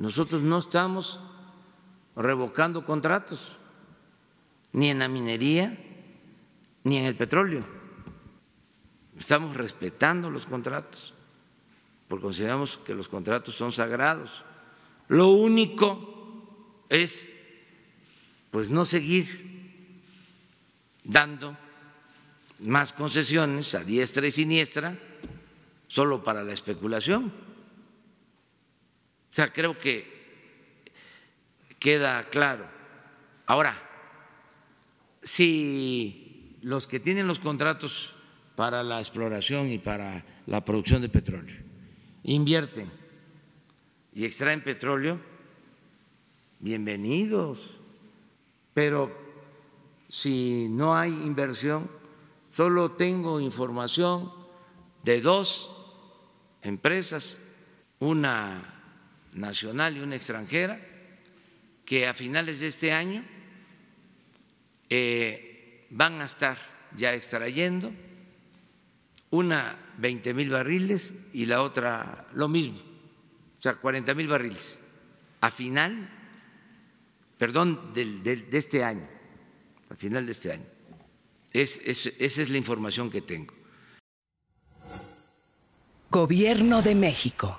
Nosotros no estamos revocando contratos, ni en la minería, ni en el petróleo. Estamos respetando los contratos, porque consideramos que los contratos son sagrados. Lo único es, pues, no seguir dando más concesiones a diestra y siniestra solo para la especulación o sea, creo que queda claro. Ahora, si los que tienen los contratos para la exploración y para la producción de petróleo invierten y extraen petróleo, bienvenidos. Pero si no hay inversión, solo tengo información de dos empresas, una nacional y una extranjera, que a finales de este año eh, van a estar ya extrayendo una 20 mil barriles y la otra lo mismo, o sea, 40 mil barriles a final, perdón, de este año, a final de este año. esa es la información que tengo. Gobierno de México.